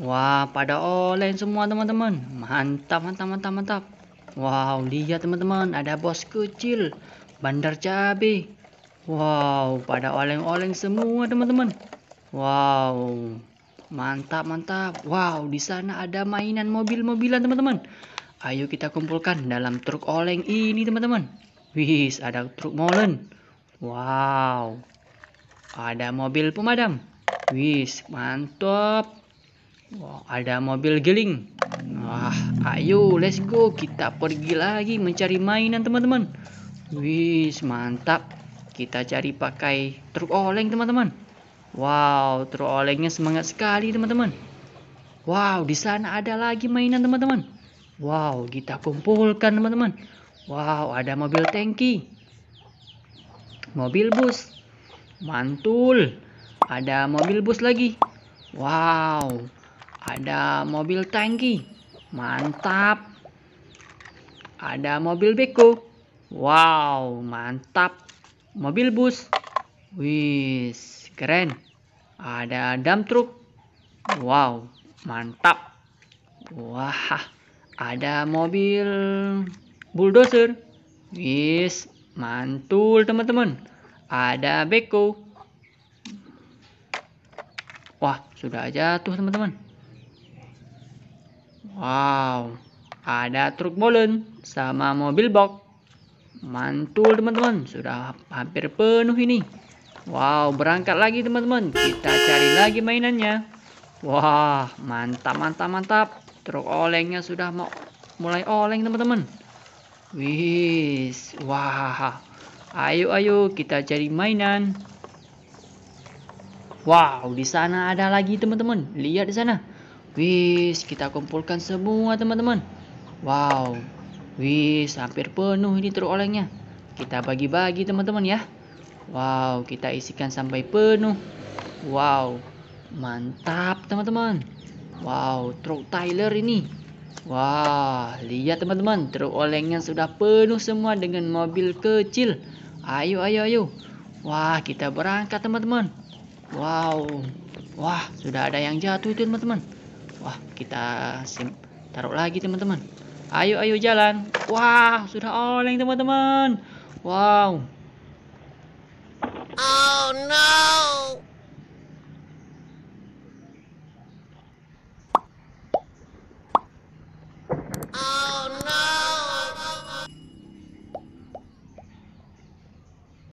Wah, pada online semua teman-teman. Mantap, mantap, mantap, mantap. Wow, lihat teman-teman, ada bos kecil, bandar cabe. Wow, pada oleng-oleng semua teman-teman. Wow, mantap, mantap. Wow, di sana ada mainan mobil-mobilan teman-teman. Ayo kita kumpulkan dalam truk oleng ini teman-teman. Wis, ada truk molen. Wow, ada mobil pemadam. Wis, mantap. Wah, oh, ada mobil giling. Wah, ayo let's go. Kita pergi lagi mencari mainan, teman-teman. Wih, mantap. Kita cari pakai truk oleng, teman-teman. Wow, truk olengnya semangat sekali, teman-teman. Wow, di sana ada lagi mainan, teman-teman. Wow, kita kumpulkan, teman-teman. Wow, ada mobil tangki. Mobil bus. Mantul. Ada mobil bus lagi. Wow, ada mobil tangki. Mantap. Ada mobil beko. Wow, mantap. Mobil bus. Wis, keren. Ada dump truck. Wow, mantap. Wah, ada mobil bulldozer. Wis, mantul teman-teman. Ada beko. Wah, sudah aja tuh teman-teman. Wow, ada truk molen sama mobil box. Mantul teman-teman, sudah hampir penuh ini. Wow, berangkat lagi teman-teman. Kita cari lagi mainannya. Wah, mantap, mantap, mantap. Truk olengnya sudah mau mulai oleng teman-teman. Wis, wah. Ayo, ayo kita cari mainan. Wow, di sana ada lagi teman-teman. Lihat di sana. Wis, kita kumpulkan semua teman-teman. Wow, wis hampir penuh ini truk olengnya. Kita bagi-bagi teman-teman ya. Wow, kita isikan sampai penuh. Wow, mantap teman-teman. Wow, truk Tyler ini. Wah, lihat teman-teman, truk olengnya sudah penuh semua dengan mobil kecil. Ayo, ayo, ayo. Wah, kita berangkat teman-teman. Wow. Wah, sudah ada yang jatuh itu teman-teman wah kita sim taruh lagi teman-teman ayo ayo jalan wah sudah oleng teman-teman wow oh no